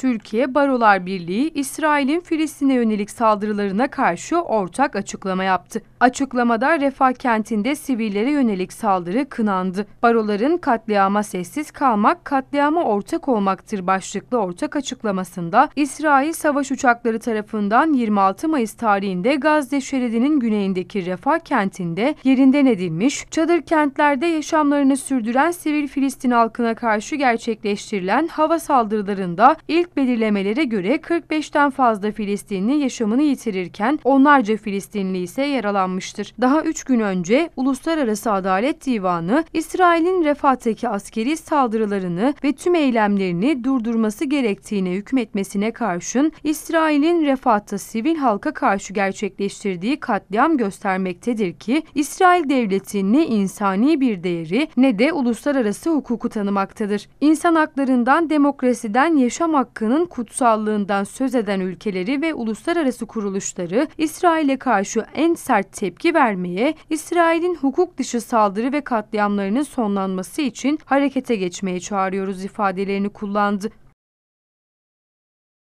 Türkiye Barolar Birliği, İsrail'in Filistin'e yönelik saldırılarına karşı ortak açıklama yaptı. Açıklamada Refah kentinde sivillere yönelik saldırı kınandı. Baroların katliama sessiz kalmak, katliama ortak olmaktır başlıklı ortak açıklamasında İsrail savaş uçakları tarafından 26 Mayıs tarihinde Gazze şeridinin güneyindeki Refah kentinde yerinden edilmiş, çadır kentlerde yaşamlarını sürdüren sivil Filistin halkına karşı gerçekleştirilen hava saldırılarında ilk Mevcut belirlemelere göre 45'ten fazla Filistinli yaşamını yitirirken onlarca Filistinli ise yaralanmıştır. Daha 3 gün önce Uluslararası Adalet Divanı İsrail'in Refat'taki askeri saldırılarını ve tüm eylemlerini durdurması gerektiğine hükmetmesine karşın İsrail'in refahta sivil halka karşı gerçekleştirdiği katliam göstermektedir ki İsrail devleti ne insani bir değeri ne de uluslararası hukuku tanımaktadır. İnsan haklarından, demokrasiden, yaşam hakkı hakkının kutsallığından söz eden ülkeleri ve uluslararası kuruluşları İsrail'e karşı en sert tepki vermeye, İsrail'in hukuk dışı saldırı ve katliamlarının sonlanması için harekete geçmeye çağırıyoruz ifadelerini kullandı.